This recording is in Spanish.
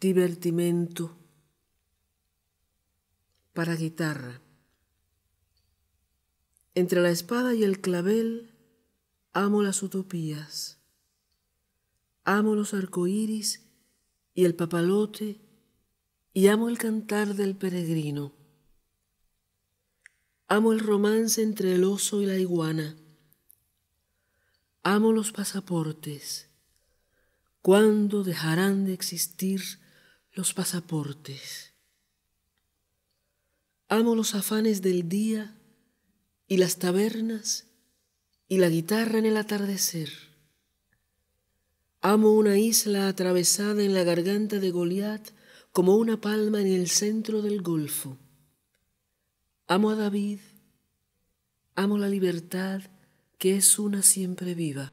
divertimento para guitarra. Entre la espada y el clavel amo las utopías, amo los arcoíris y el papalote y amo el cantar del peregrino. Amo el romance entre el oso y la iguana. Amo los pasaportes. ¿Cuándo dejarán de existir los pasaportes. Amo los afanes del día y las tabernas y la guitarra en el atardecer. Amo una isla atravesada en la garganta de Goliat como una palma en el centro del golfo. Amo a David, amo la libertad que es una siempre viva.